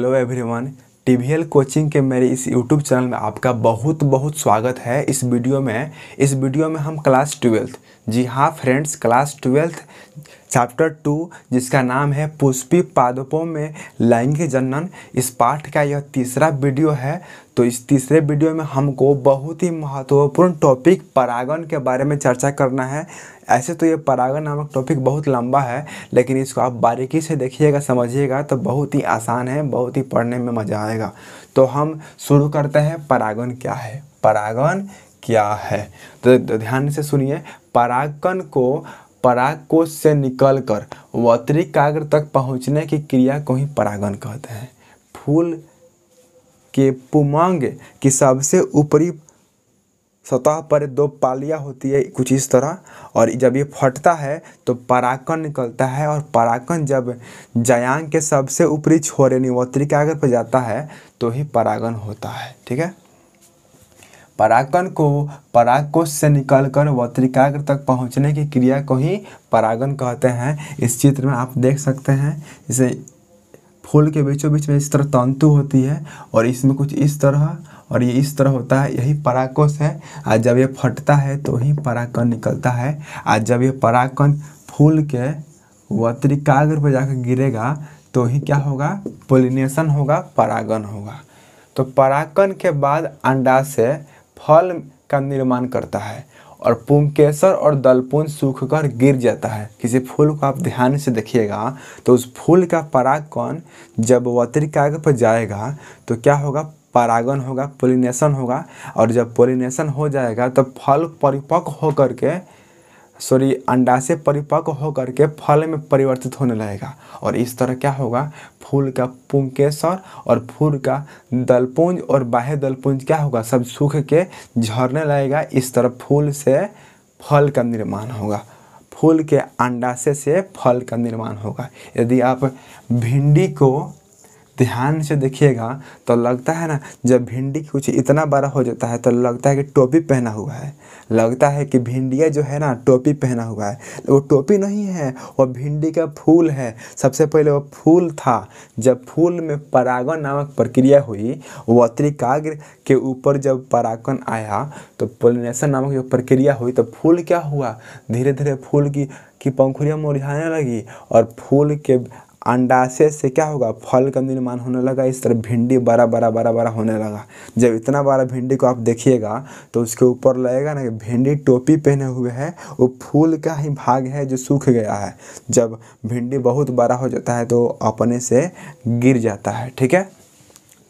Hello everyone टीवीएल coaching के मेरे इस यूट्यूब चैनल में आपका बहुत बहुत स्वागत है इस वीडियो में इस वीडियो में हम क्लास ट्वेल्थ जी हाँ friends class twelfth chapter two जिसका नाम है पुष्पी पादपों में लैंगिक जनन इस पाठ का यह तीसरा वीडियो है तो इस तीसरे वीडियो में हमको बहुत ही महत्वपूर्ण टॉपिक परागण के बारे में चर्चा करना है ऐसे तो ये परागण नामक टॉपिक बहुत लंबा है लेकिन इसको आप बारीकी से देखिएगा समझिएगा तो बहुत ही आसान है बहुत ही पढ़ने में मज़ा आएगा तो हम शुरू करते हैं परागण क्या है परागण क्या है तो, तो ध्यान से सुनिए परागण को परागकोश से निकलकर व्यतिरिकाग्र तक पहुँचने की क्रिया को ही परागण कहते हैं फूल के पुमांग की सबसे ऊपरी सतह पर दो पालियाँ होती है कुछ इस तरह और जब ये फटता है तो पराकन निकलता है और पराकन जब जयांग के सबसे ऊपरी छोरे निवत्रिकागर पर जाता है तो ही परागन होता है ठीक है परागकण को परागकोश से निकलकर वत्रिकाग्र तक पहुंचने की क्रिया को ही परागण कहते हैं इस चित्र में आप देख सकते हैं इसे फूल के बीचों बीच में इस तरह तंतु होती है और इसमें कुछ इस तरह और ये इस तरह होता है यही पराकोष है और जब ये फटता है तो ही पराकन निकलता है आज जब ये पराकन फूल के वत्रिकाग्र पर जाकर गिरेगा तो ही क्या होगा पोलिनेशन होगा परागण होगा तो परागण के बाद अंडा से फल का निर्माण करता है और पुंकेसर और दलपुंज सूखकर गिर जाता है किसी फूल को आप ध्यान से देखिएगा तो उस फूल का परागकण जब वत्रिकाग पर जाएगा तो क्या होगा परागन होगा पोलिनेशन होगा और जब पोलिनेशन हो जाएगा तो फल परिपक्व होकर के सॉरी अंडाशय परिपक्व होकर के फल में परिवर्तित होने लगेगा और इस तरह क्या होगा फूल का पुंकेसर और फूल का दलपुंज और बाह्य दलपुंज क्या होगा सब सूख के झरने लगेगा इस तरह फूल से फल का निर्माण होगा फूल के अंडाशय से फल का निर्माण होगा यदि आप भिंडी को ध्यान से देखिएगा तो लगता है ना जब भिंडी कुछ इतना बड़ा हो जाता है तो लगता है कि टोपी पहना हुआ है लगता है कि भिंडिया जो है ना टोपी पहना हुआ है वो टोपी नहीं है वो भिंडी का फूल है सबसे पहले वो फूल था जब फूल में परागण नामक प्रक्रिया हुई वो अतिकाग्र के ऊपर जब परागण आया तो पोलिनेशन नामक जो प्रक्रिया हुई तो फूल क्या हुआ धीरे धीरे फूल की की पंखुड़ियाँ मुरझाने लगी और फूल के अंडाशय से क्या होगा फल का निर्माण होने लगा इस तरह भिंडी बड़ा बड़ा बड़ा बड़ा होने लगा जब इतना बड़ा भिंडी को आप देखिएगा तो उसके ऊपर लगेगा ना कि भिंडी टोपी पहने हुए है वो फूल का ही भाग है जो सूख गया है जब भिंडी बहुत बड़ा हो जाता है तो अपने से गिर जाता है ठीक है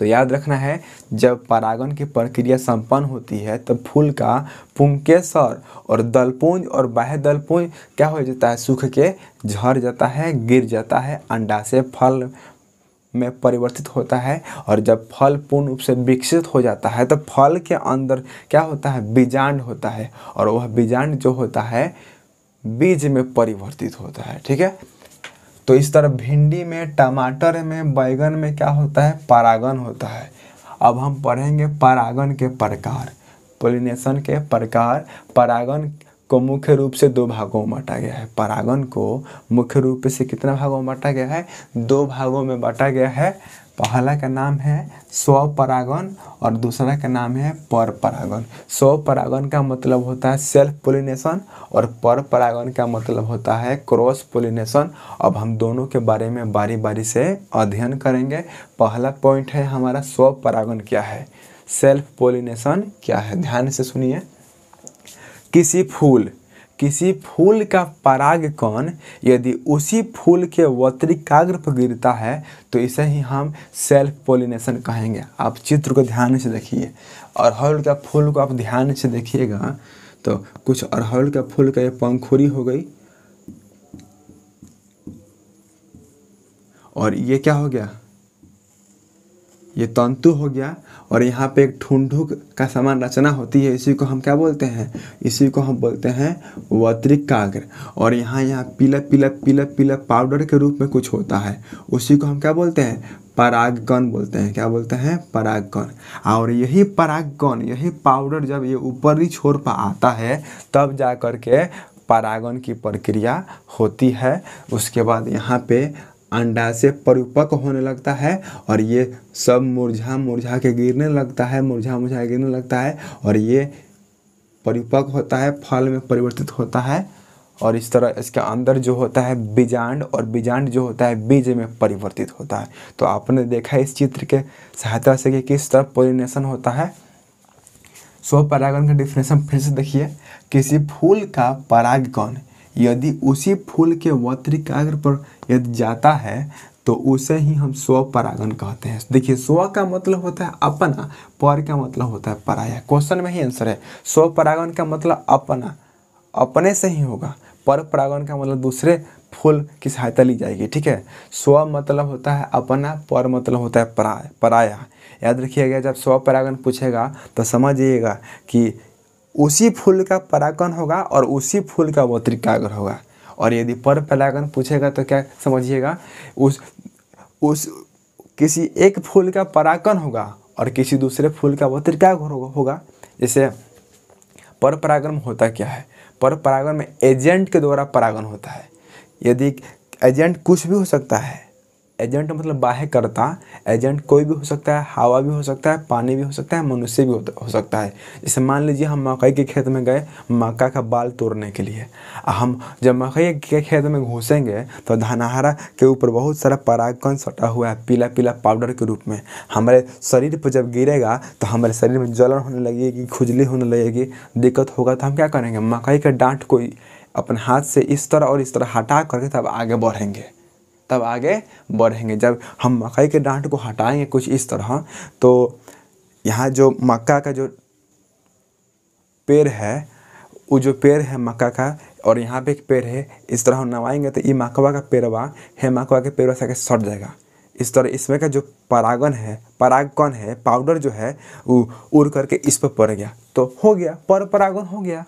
तो याद रखना है जब परागण की प्रक्रिया संपन्न होती है तब फूल का पुंकेसर और दलपुंज और बाह्य दलपुंज क्या हो जाता है सूख के झड़ जाता है गिर जाता है अंडा से फल में परिवर्तित होता है और जब फल पूर्ण रूप से विकसित हो जाता है तो फल के अंदर क्या होता है बीजांड होता है और वह बीजांड जो होता है बीज में परिवर्तित होता है ठीक है तो इस तरह भिंडी में टमाटर में बैगन में क्या होता है परागन होता है अब हम पढ़ेंगे परागन के प्रकार पोलिनेशन के प्रकार परागन को मुख्य रूप से दो भागों में बांटा गया है परागन को मुख्य रूप से कितना भागों में बांटा गया है दो भागों में बांटा गया है पहला का नाम है स्वपरागन और दूसरा का नाम है पर परागण स्व का मतलब होता है सेल्फ पोलिनेशन और पर परागण का मतलब होता है क्रॉस पोलिनेशन अब हम दोनों के बारे में बारी बारी से अध्ययन करेंगे पहला पॉइंट है हमारा स्व क्या है सेल्फ पोलिनेशन क्या है ध्यान से सुनिए किसी फूल किसी फूल का परागकण यदि उसी फूल के वत्रिकाग्र पर गिरता है तो इसे ही हम सेल्फ पोलिनेशन कहेंगे आप चित्र को ध्यान से देखिए अरहल का फूल को आप ध्यान से देखिएगा तो कुछ अरहल का फूल का ये पंखुरी हो गई और ये क्या हो गया ये तंतु हो गया और यहाँ पे एक ठुंढुक का समान रचना होती है इसी को हम क्या बोलते हैं इसी को हम बोलते हैं वत्रिकाग्र और यहाँ यहाँ पीला पीला पीला पीला पाउडर के रूप में कुछ होता है उसी को हम क्या बोलते हैं परागकण बोलते हैं क्या बोलते हैं परागकण और यही परागकण यही पाउडर जब ये ऊपरी छोर पर आता है तब जा कर के परागण की प्रक्रिया होती है उसके बाद यहाँ पे अंडा से परिपक्व होने लगता है और ये सब मुरझा मुरझा के गिरने लगता है मुरझा मुरझा गिरने लगता है और ये परिपक्व होता है फल में परिवर्तित होता है और इस तरह इसके अंदर जो होता है बीजांड और बीजांड जो होता है बीज में परिवर्तित होता है तो आपने देखा इस चित्र के सहायता से कि किस तरह पोलिनेशन होता है सो परागण का डिफिनेशन फिर से देखिए किसी फूल का पराग कौन यदि उसी फूल के वत्रिकाग्र पर यदि जाता है तो उसे ही हम स्व परागण कहते हैं देखिए स्व का मतलब होता है अपना पर का मतलब होता है पराया क्वेश्चन में ही आंसर है स्व परागण का मतलब अपना अपने से ही होगा पर परागण का मतलब दूसरे फूल की सहायता ली जाएगी ठीक है स्व मतलब होता है अपना पर मतलब होता है परा पराया याद रखिएगा जब स्व परागण पूछेगा तो समझिएगा कि उसी फूल का परागण होगा और उसी फूल का वो त्रिकागर होगा और यदि पर परागण पूछेगा तो क्या समझिएगा उस उस किसी एक फूल का परागण होगा और किसी दूसरे फूल का वह क्या होगा जैसे पर परागण होता क्या है पर परागण में एजेंट के द्वारा परागण होता है यदि एजेंट कुछ भी हो सकता है एजेंट मतलब बाह्य करता एजेंट कोई भी हो सकता है हवा भी हो सकता है पानी भी हो सकता है मनुष्य भी हो सकता है जैसे मान लीजिए हम मकई के खेत में गए मक्का का बाल तोड़ने के लिए हम जब मकई के खेत में घुसेंगे तो धनहरा के ऊपर बहुत सारा परागकण सटा हुआ है पीला पीला पाउडर के रूप में हमारे शरीर पर जब गिरेगा तो हमारे शरीर में जलन होने लगेगी खुजली होने लगेगी दिक्कत होगा तो हम क्या करेंगे मकई के डांट कोई अपने हाथ से इस तरह और इस तरह हटा करके तब आगे बढ़ेंगे तब आगे बढ़ेंगे जब हम मकई के डांट को हटाएंगे कुछ इस तरह तो यहाँ जो मक्का का जो पेड़ है वो जो पेड़ है मक्का का और यहाँ पे एक पेड़ है इस तरह हम नवाएंगे तो ये मकवा का पेड़वा है मकवा के पेड़वा से सट जाएगा इस तरह इसमें का जो परागन है परागकन है पाउडर जो है वो उड़ करके इस पर पड़ गया तो हो गया पर परागन हो गया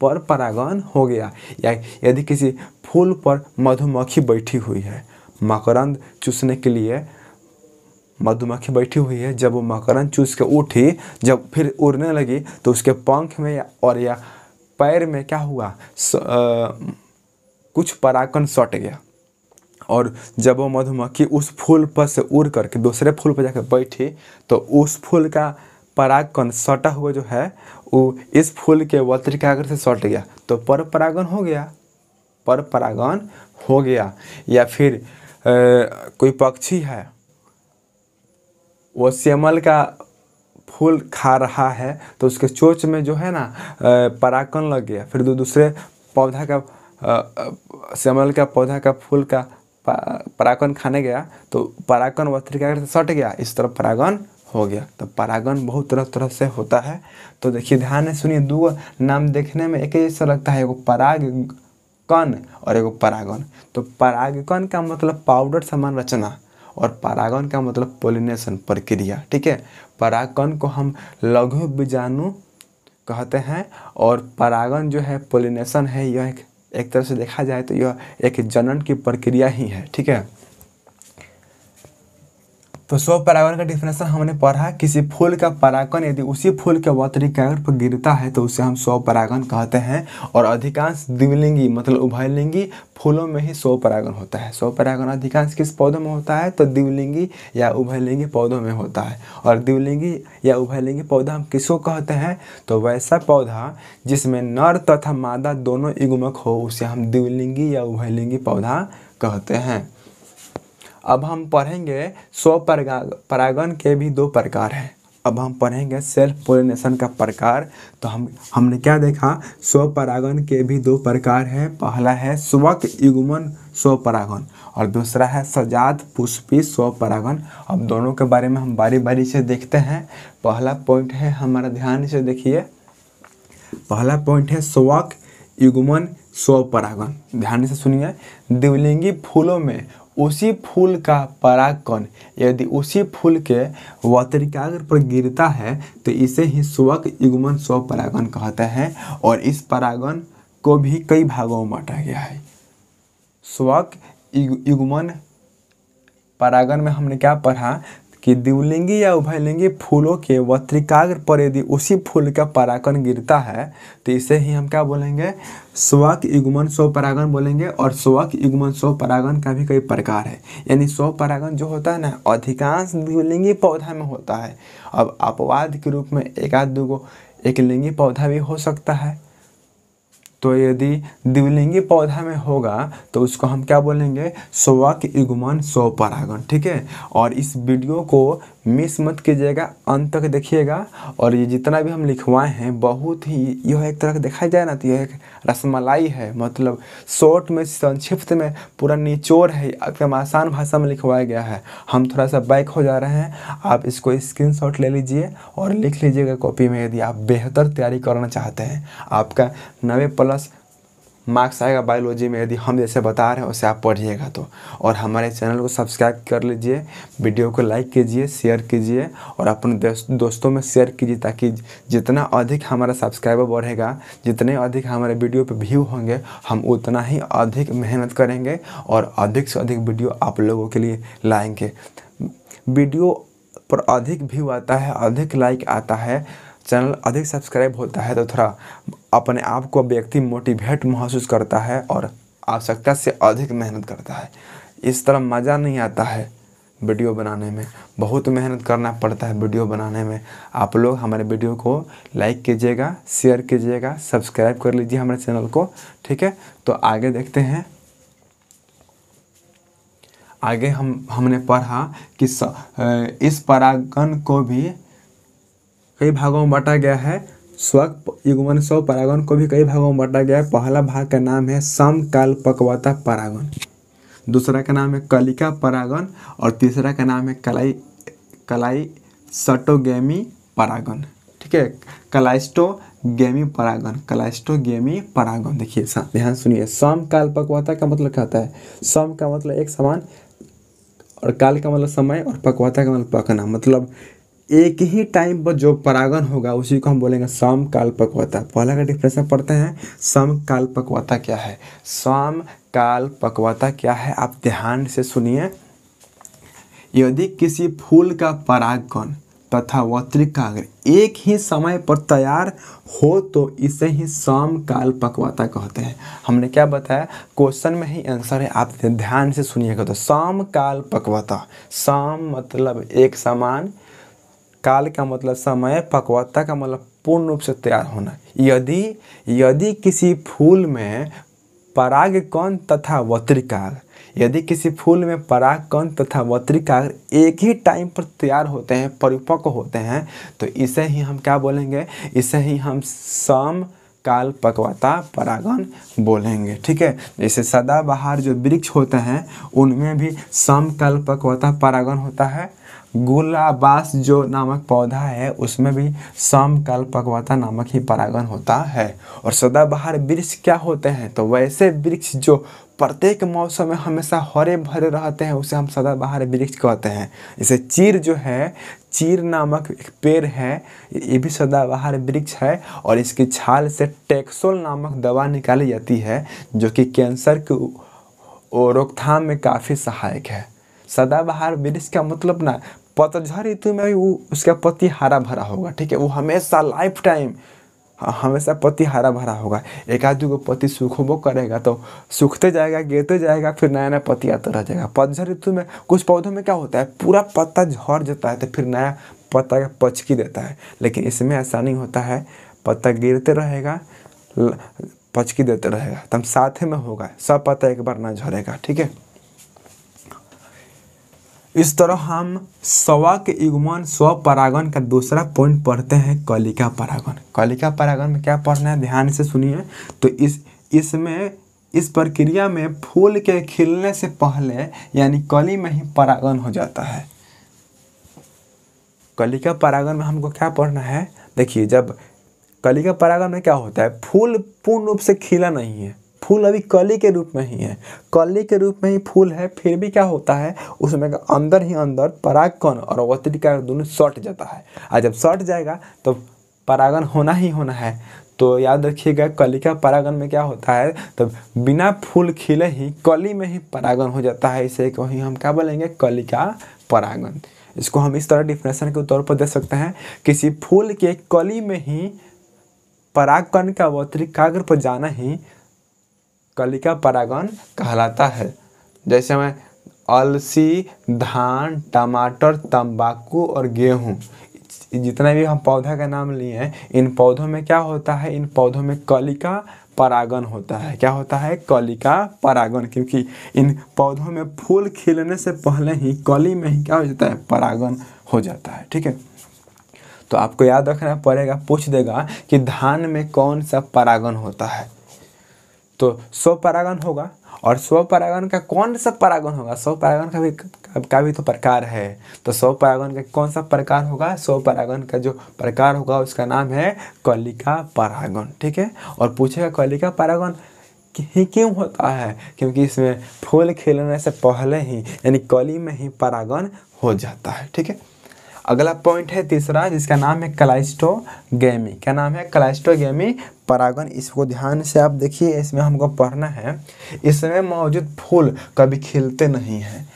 पर परागन हो गया या यदि किसी फूल पर मधुमक्खी बैठी हुई है मकरंद चूसने के लिए मधुमक्खी बैठी हुई है जब वो मकरंद चूस के उठी जब फिर उड़ने लगी तो उसके पंख में और या पैर में क्या हुआ स, आ, कुछ परागन सट गया और जब वो मधुमक्खी उस फूल पर से उड़ करके दूसरे फूल पर जाकर बैठी तो उस फूल का परागकण सटा हुआ जो है वो इस फूल के वत्रिकाग्र से सट गया तो पर परागण हो गया पर परागण हो गया या फिर कोई पक्षी है वो सेमल का फूल खा रहा है तो उसके चोच में जो है ना पराकन लग गया फिर दूसरे पौधा का सेमल का पौधा का फूल का परागन खाने गया तो परागन वह क्या सट गया इस तरफ परागन हो गया तो परागन बहुत तरह तरह से होता है तो देखिए ध्यान से सुनिए दो नाम देखने में एक जैसा लगता है एगो पराग कण और एगो परागण तो परागकण का मतलब पाउडर समान रचना और परागण का मतलब पोलिनेशन प्रक्रिया ठीक है परागकण को हम लघु बीजाणु कहते हैं और परागण जो है पोलिनेशन है यह एक, एक तरह से देखा जाए तो यह एक जनन की प्रक्रिया ही है ठीक है तो स्व परागण का डिफिनेशन हमने पढ़ा किसी फूल का परागण यदि उसी फूल के वत्रिकायण पर गिरता है तो उसे हम स्व परागण कहते हैं और अधिकांश द्विलिंगी मतलब उभयलिंगी फूलों में ही स्व परागण होता है स्व परागण अधिकांश किस पौधों में होता है तो द्विलिंगी या उभयलिंगी पौधों में होता है और द्विलिंगी या उभयलिंगी पौधा हम किसको कहते हैं तो वैसा पौधा जिसमें नर तथा मादा दोनों इगुमक हो उसे हम द्विलिंगी या उभयलिंगी पौधा कहते हैं अब हम पढ़ेंगे स्व परागण के भी दो प्रकार हैं अब हम पढ़ेंगे सेल्फ पोलिनेशन का प्रकार तो हम हमने क्या देखा स्व परागण के भी दो प्रकार हैं पहला है स्वक युगमन स्व परागण और दूसरा है सजात पुष्पी स्व परागण अब दोनों के बारे में हम बारी बारी से देखते हैं पहला पॉइंट है हमारा ध्यान से देखिए पहला पॉइंट है स्वक युगमन स्व परागण ध्यान से सुनिए दिवलिंगी फूलों में उसी फूल का परागकण यदि उसी फूल के वतरिकाग्र पर गिरता है तो इसे ही स्वक युगमन स्व परागण कहते हैं और इस परागण को भी कई भागों में बांटा गया है स्वक युगमन परागण में हमने क्या पढ़ा कि दिवलिंगी या उभयलिंगी फूलों के वत्रिकाग्र पर यदि उसी फूल का परागण गिरता है तो इसे ही हम क्या बोलेंगे स्वक युगमन स्व परागण बोलेंगे और स्वक युगमन स्व परागण का भी कई प्रकार है यानी स्व परागण जो होता है ना अधिकांश द्विलिंगी पौधा में होता है अब अपवाद के रूप में एक आध दो एक लिंगी पौधा भी हो सकता है तो यदि द्विलिंगी पौधा में होगा तो उसको हम क्या बोलेंगे सोवा के युगमन सौ परागण ठीक है और इस वीडियो को मिस मत कीजिएगा अंत तक देखिएगा और ये जितना भी हम लिखवाए हैं बहुत ही यह एक तरह का देखा जाए ना तो यह एक रसमलाई है मतलब शॉर्ट में संक्षिप्त में पूरा निचोड़ है एकदम आसान भाषा में लिखवाया गया है हम थोड़ा सा बैक हो जा रहे हैं आप इसको स्क्रीन शॉट ले लीजिए और लिख लीजिएगा कॉपी में यदि आप बेहतर तैयारी करना चाहते हैं आपका नवे प्लस मार्क्स आएगा बायोलॉजी में यदि हम जैसे बता रहे हैं उसे आप पढ़िएगा तो और हमारे चैनल को सब्सक्राइब कर लीजिए वीडियो को लाइक कीजिए शेयर कीजिए और अपने दोस्तों में शेयर कीजिए ताकि जितना अधिक हमारा सब्सक्राइबर बढ़ेगा जितने अधिक हमारे वीडियो पर व्यू होंगे हम उतना ही अधिक मेहनत करेंगे और अधिक से अधिक वीडियो आप लोगों के लिए लाएंगे वीडियो पर अधिक व्यू आता है अधिक लाइक आता है चैनल अधिक सब्सक्राइब होता है तो थोड़ा अपने आप को व्यक्ति मोटिवेट महसूस करता है और आवश्यकता से अधिक मेहनत करता है इस तरह मज़ा नहीं आता है वीडियो बनाने में बहुत मेहनत करना पड़ता है वीडियो बनाने में आप लोग हमारे वीडियो को लाइक कीजिएगा शेयर कीजिएगा सब्सक्राइब कर लीजिए हमारे चैनल को ठीक है तो आगे देखते हैं आगे हम हमने पढ़ा कि इस परागण को भी कई भागों में बांटा गया है स्वक युगमन स्व परागन को भी कई भागों में बांटा गया है पहला भाग का नाम है समकाल पकवाता परागन दूसरा का नाम है कलिका परागन और तीसरा का नाम है कलाई कलाई सटोगेमी परागन ठीक है कलाइस्टो गेमी परागन कलाइस्टो गेमी परागन देखिए ध्यान सुनिए सम काल पकवाता का मतलब क्या होता है सम का मतलब एक समान और काल का मतलब समय और पकवाता का मतलब पकना मतलब एक ही टाइम पर जो परागण होगा उसी को हम बोलेंगे सम काल पक्वता पहला का डिफ्रेंस पढ़ते हैं सम काल पकवाता क्या है सम काल क्या है आप ध्यान से सुनिए यदि किसी फूल का परागण तथा वत्रिकाग्र एक ही समय पर तैयार हो तो इसे ही सम काल पकवाता कहते हैं हमने क्या बताया क्वेश्चन में ही आंसर है आप ध्यान से सुनिएगा तो सम काल पकवाता सम मतलब एक समान काल का मतलब समय पक्वता का मतलब पूर्ण रूप से तैयार होना यदि यदि किसी फूल में पराग कण तथा वत्रिकाल यदि किसी फूल में पराग कौन तथा वत्रिकाल एक ही टाइम पर तैयार होते हैं परिपक्व होते हैं तो इसे ही हम क्या बोलेंगे इसे ही हम सम काल पकवाता परागण बोलेंगे ठीक है जैसे सदाबहार जो वृक्ष होते हैं उनमें भी समकाल पकवाता परागण होता है गुलाबास जो नामक पौधा है उसमें भी पकवाता नामक ही परागण होता है और सदाबहार वृक्ष क्या होते हैं तो वैसे वृक्ष जो प्रत्येक मौसम में हमेशा हरे भरे रहते हैं उसे हम सदाबहार वृक्ष कहते हैं इसे चीर जो है चीर नामक एक पेड़ है ये भी सदाबहार वृक्ष है और इसकी छाल से टेक्सोल नामक दवा निकाली जाती है जो कि कैंसर की रोकथाम में काफ़ी सहायक है सदाबहार वृक्ष का मतलब ना पतझर ऋतु तो में भी वो उसका पत्ती हरा भरा होगा ठीक है वो हमेशा लाइफ हाँ, टाइम हमेशा पत्ती हरा भरा होगा एक आध को पत्ती वो करेगा तो सूखते जाएगा गिरते जाएगा फिर नया नया पत्ती आता रह जाएगा पतझर ऋतु तो में कुछ पौधों में क्या होता है पूरा पत्ता झड़ जाता है तो फिर नया पत्ता का पचकी देता है लेकिन इसमें ऐसा नहीं होता है पत्ता गिरते रहेगा पचकी देते रहेगा तब साथ में होगा सब पत्ता एक बार ना झड़ेगा ठीक है इस तरह हम सवा के युगमन स्व परागण का दूसरा पॉइंट पढ़ते हैं कलिका परागण कलिका परागण में क्या पढ़ना है ध्यान से सुनिए तो इस इसमें इस प्रक्रिया में फूल के खिलने से पहले यानी कली में ही परागण हो जाता है कलिका परागण में हमको क्या पढ़ना है देखिए जब कलिका परागण में क्या होता है फूल पूर्ण रूप से खिला नहीं है फूल अभी कली के रूप में ही है कली के रूप में ही फूल है फिर भी क्या होता है उसमें का अंदर ही अंदर परागकण और अवतरिका दोनों सट जाता है और जब सट जाएगा तो परागन होना ही होना है तो याद रखिएगा कलिका परागन में क्या होता है तब तो बिना फूल खिले ही कली में ही परागन हो जाता है इसे कहीं हम क्या बोलेंगे कलिका परागन इसको हम इस तरह डिफिनेशन के तौर पर दे सकते हैं किसी फूल के कली में ही परागकण का अवतरिकाग्र पर जाना ही कलिका परागण कहलाता है जैसे मैं अलसी धान टमाटर तंबाकू और गेहूँ जितने भी हम पौधा का नाम लिए हैं इन पौधों में क्या होता है इन पौधों में कलिका परागण होता है क्या होता है कलिका परागण क्योंकि इन पौधों में फूल खिलने से पहले ही कली में ही क्या हो जाता है परागण हो जाता है ठीक है तो आपको याद रखना पड़ेगा पूछ देगा कि धान में कौन सा परागण होता है तो स्व परागण होगा और स्व परागण का कौन सा परागण होगा स्व परागण का भी का, भी तो प्रकार है तो स्व परागण का कौन सा प्रकार होगा स्व परागण का जो प्रकार होगा उसका नाम है कलिका परागण ठीक है और पूछेगा कलिका परागण ही क्यों होता है क्योंकि इसमें फूल खिलने से पहले ही यानी कली में ही परागण हो जाता है ठीक है अगला पॉइंट है तीसरा जिसका नाम है क्लाइस्टो गेमी क्या नाम है क्लाइस्टो गेमी परागन इसको ध्यान से आप देखिए इसमें हमको पढ़ना है इसमें मौजूद फूल कभी खिलते नहीं हैं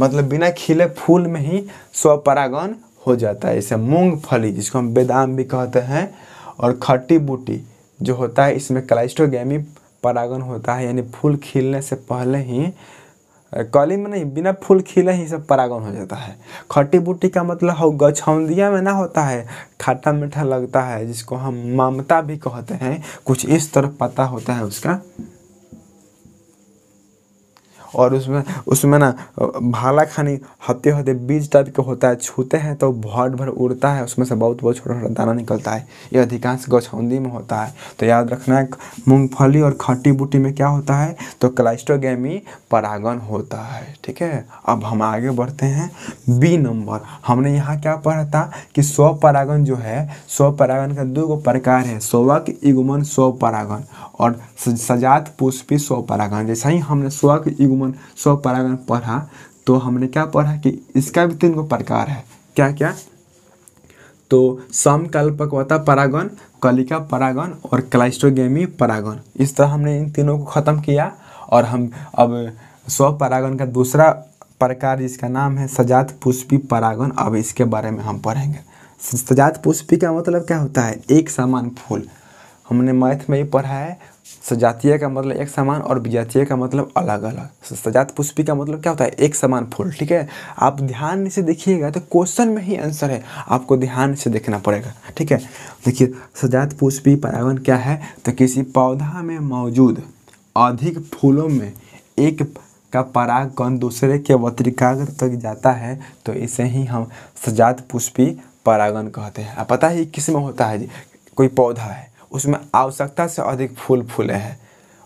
मतलब बिना खिले फूल में ही स्व हो जाता है जैसे मूंगफली जिसको हम बेदाम भी कहते हैं और खट्टी बूटी जो होता है इसमें क्लाइस्टोगेमी परागन होता है यानी फूल खिलने से पहले ही कली में नहीं बिना फूल खिले ही सब परागण हो जाता है खट्टी बूटी का मतलब हो गछौंदिया में ना होता है खट्टा मीठा लगता है जिसको हम ममता भी कहते हैं कुछ इस तरह पता होता है उसका और उसमें उसमें ना भाला खानी हते हते बीज टाइप के होता है छूते हैं तो भर भर उड़ता है उसमें से बहुत बहुत छोटा छोटा दाना निकलता है ये अधिकांश गछौंदी में होता है तो याद रखना है मूँगफली और खट्टी बूटी में क्या होता है तो क्लाइस्टोगेमी परागन होता है ठीक है अब हम आगे बढ़ते हैं बी नंबर हमने यहाँ क्या पढ़ा था कि स्व परागन जो है स्व परागन का दो गो प्रकार है स्वक युगमन स्व परागन और सजात पुष्पी स्व परागन जैसा ही हमने स्वक युगमन अनुगमन स्व परागण पढ़ा तो हमने क्या पढ़ा कि इसका भी तीन गो प्रकार है क्या क्या तो समकल्पकता परागण कलिका परागण और क्लाइस्टोगेमी परागण इस तरह हमने इन तीनों को ख़त्म किया और हम अब स्व परागण का दूसरा प्रकार जिसका नाम है सजात पुष्पी परागण अब इसके बारे में हम पढ़ेंगे सजात पुष्पी का मतलब क्या होता है एक समान फूल हमने मैथ में ही पढ़ा है सजातीय का मतलब एक समान और विजातीय का मतलब अलग अलग सजात पुष्पी का मतलब क्या होता है एक समान फूल ठीक है आप ध्यान से देखिएगा तो क्वेश्चन में ही आंसर है आपको ध्यान से देखना पड़ेगा ठीक है देखिए सजात पुष्पी परागण क्या है तो किसी पौधा में मौजूद अधिक फूलों में एक का परागण दूसरे के वत्रिकाग्र तक जाता है तो इसे ही हम सजात पुष्पी परागण कहते हैं आप पता ही किस में होता है जी कोई पौधा है उसमें आवश्यकता से अधिक फूल फूले हैं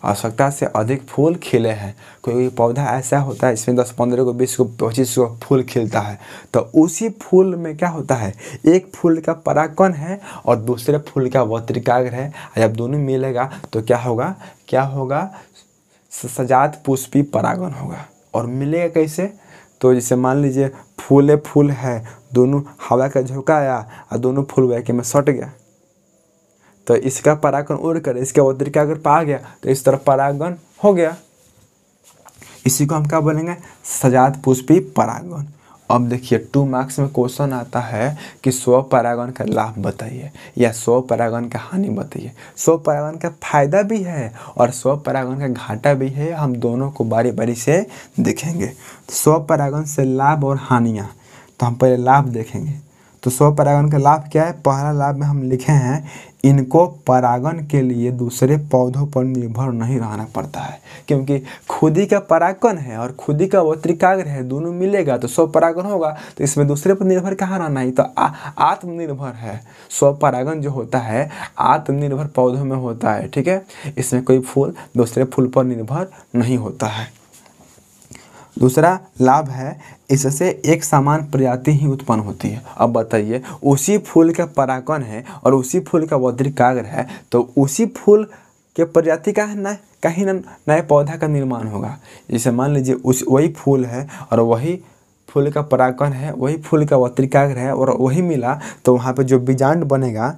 आवश्यकता से अधिक फूल खिले हैं कोई पौधा ऐसा होता है इसमें दस पंद्रह को बीस को पच्चीस को फूल खिलता है तो उसी फूल में क्या होता है एक फूल का परागकण है और दूसरे फूल का वत्रिकाग्र है जब दोनों मिलेगा तो क्या होगा क्या होगा सजात पुष्पी परागण होगा और मिलेगा कैसे तो जैसे मान लीजिए फूले फूल है दोनों हवा का झोंका आया और दोनों फूल वैके के में सट गया तो इसका परागण उड़कर इसके उदर के अगर पा गया तो इस तरफ परागण हो गया इसी को हम क्या बोलेंगे सजात पुष्पी परागण अब देखिए टू मार्क्स में क्वेश्चन आता है कि स्व परागण का लाभ बताइए या स्व परागण का हानि बताइए स्व परागण का फायदा भी है और स्व परागण का घाटा भी है हम दोनों को बारी बारी से देखेंगे स्व परागण से लाभ और हानियाँ तो हम पहले लाभ देखेंगे तो स्व परागण का लाभ क्या है पहला लाभ में हम लिखे हैं इनको परागण के लिए दूसरे पौधों पर निर्भर नहीं रहना पड़ता है क्योंकि खुद ही का परागण है और खुद ही का वो त्रिकाग्र है दोनों मिलेगा तो स्व परागण होगा तो इसमें दूसरे पर निर्भर कहाँ रहना ही तो आत्मनिर्भर है स्व परागण जो होता है आत्मनिर्भर पौधों में होता है ठीक है इसमें कोई फूल दूसरे फूल पर निर्भर नहीं होता है दूसरा लाभ है इससे एक समान प्रजाति ही उत्पन्न होती है अब बताइए उसी फूल का परागण है और उसी फूल का कागर है तो उसी फूल के प्रजाति का है कहीं ना नए पौधा का निर्माण होगा जैसे मान लीजिए उस वही फूल है और वही फूल का परागण है वही फूल का वत्रिकाग्र है और वही मिला तो वहाँ पे जो बीजांड बनेगा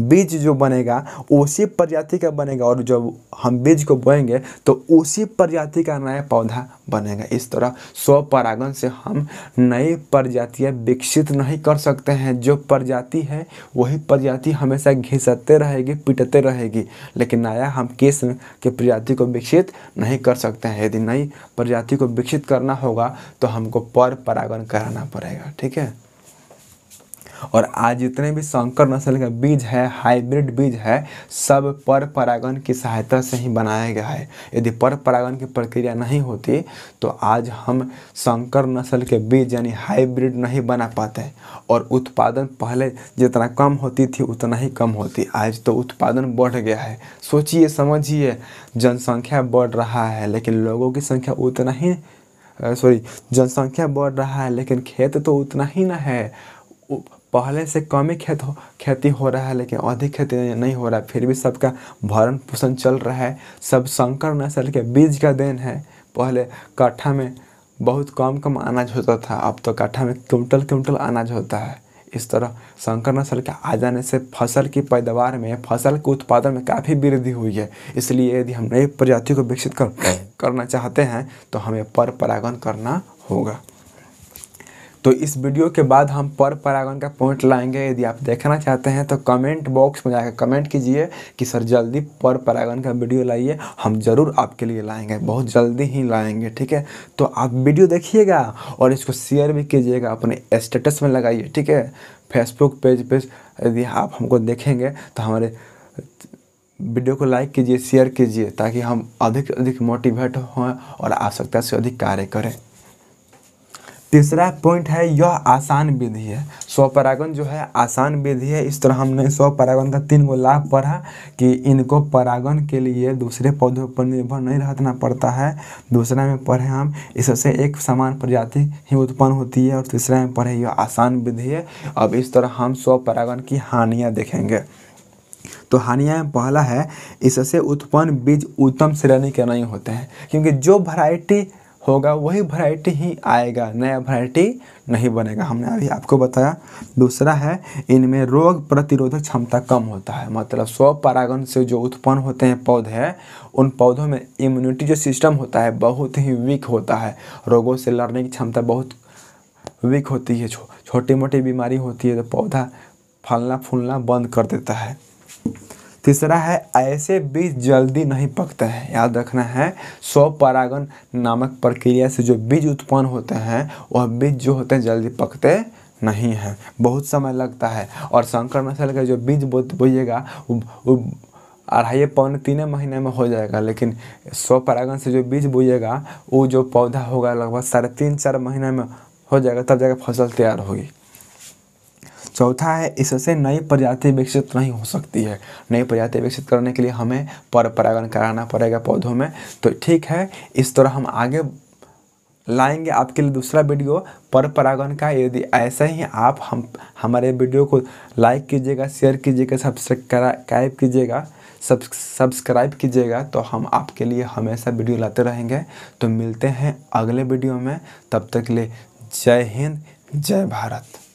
बीज जो बनेगा उसी प्रजाति का बनेगा और जब हम बीज को बोएंगे तो उसी प्रजाति का नया पौधा बनेगा इस तरह स्व परागण से हम नई प्रजातियाँ विकसित नहीं कर सकते हैं जो प्रजाति है वही प्रजाति हमेशा घिसते रहेगी पिटते रहेगी लेकिन नया हम किस के प्रजाति को विकसित नहीं कर सकते हैं यदि नई प्रजाति को विकसित करना होगा तो हमको पर परागण कराना पड़ेगा ठीक है और आज जितने भी संकर नस्ल का बीज है हाइब्रिड बीज है सब पर परागण की सहायता से ही बनाया गया है यदि पर परागण की प्रक्रिया नहीं होती तो आज हम संकर नस्ल के बीज यानी हाइब्रिड नहीं बना पाते और उत्पादन पहले जितना कम होती थी उतना ही कम होती आज तो उत्पादन बढ़ गया है सोचिए समझिए जनसंख्या बढ़ रहा है लेकिन लोगों की संख्या उतना ही सॉरी जनसंख्या बढ़ रहा है लेकिन खेत तो उतना ही ना है पहले से कम ही खेत खेती हो रहा है लेकिन अधिक खेती नहीं हो रहा फिर भी सबका भरण पोषण चल रहा है सब संकर नस्ल के बीज का देन है पहले काठा में बहुत कम कम अनाज होता था अब तो काठा में क्विंटल क्विंटल अनाज होता है इस तरह संकर नस्ल के आ जाने से फसल की पैदावार में फसल के उत्पादन में काफ़ी वृद्धि हुई है इसलिए यदि हम नई प्रजाति को विकसित कर, हाँ। करना चाहते हैं तो हमें पर परागण करना होगा तो इस वीडियो के बाद हम पर परागण का पॉइंट लाएंगे यदि आप देखना चाहते हैं तो कमेंट बॉक्स में जाकर कमेंट कीजिए कि सर जल्दी पर परागण का वीडियो लाइए हम ज़रूर आपके लिए लाएंगे बहुत जल्दी ही लाएंगे ठीक है तो आप वीडियो देखिएगा और इसको शेयर भी कीजिएगा अपने स्टेटस में लगाइए ठीक है फेसबुक पेज पर यदि आप हमको देखेंगे तो हमारे वीडियो को लाइक कीजिए शेयर कीजिए ताकि हम अधिक अधिक मोटिवेट हों और आवश्यकता से अधिक कार्य करें तीसरा पॉइंट है यह आसान विधि है स्वपरागण जो है आसान विधि है इस तरह हमने स्वपरागण का तीन गो लाभ पढ़ा कि इनको परागण के लिए दूसरे पौधों पर निर्भर नहीं रहना पड़ता है दूसरा में पढ़े हम इससे एक समान प्रजाति ही उत्पन्न होती है और तीसरा में पढ़े यह आसान विधि है अब इस तरह हम स्वपरागण की हानियाँ देखेंगे तो हानियाँ पहला है इससे उत्पन्न बीज उत्तम श्रेणी के नहीं होते हैं क्योंकि जो वराइटी होगा वही वैरायटी ही आएगा नया वैरायटी नहीं बनेगा हमने अभी आपको बताया दूसरा है इनमें रोग प्रतिरोधक क्षमता कम होता है मतलब स्व परागण से जो उत्पन्न होते हैं पौधे उन पौधों में इम्यूनिटी जो सिस्टम होता है बहुत ही वीक होता है रोगों से लड़ने की क्षमता बहुत वीक होती है छो, छोटी मोटी बीमारी होती है तो पौधा फलना फूलना बंद कर देता है तीसरा है ऐसे बीज जल्दी नहीं पकते हैं याद रखना है परागण नामक प्रक्रिया से जो बीज उत्पन्न होते हैं वह बीज जो होते हैं जल्दी पकते नहीं हैं बहुत समय लगता है और संकर नस्ल का जो बीज बोइएगा वो अढ़ाई पौने तीन महीने में हो जाएगा लेकिन सौ परागण से जो बीज बोइएगा वो जो पौधा होगा लगभग साढ़े तीन चार महीने में हो जाएगा तब जाकर फसल तैयार होगी चौथा है इससे नई प्रजाति विकसित नहीं हो सकती है नई प्रजाति विकसित करने के लिए हमें पर परागण कराना पड़ेगा पौधों में तो ठीक है इस तरह हम आगे लाएंगे आपके लिए दूसरा वीडियो पर परागण का यदि ऐसे ही आप हम हमारे वीडियो को लाइक कीजिएगा शेयर कीजिएगा सब्सक्राइब कीजिएगा सब सब्सक्राइब कीजिएगा तो हम आपके लिए हमेशा वीडियो लाते रहेंगे तो मिलते हैं अगले वीडियो में तब तक के लिए जय हिंद जय भारत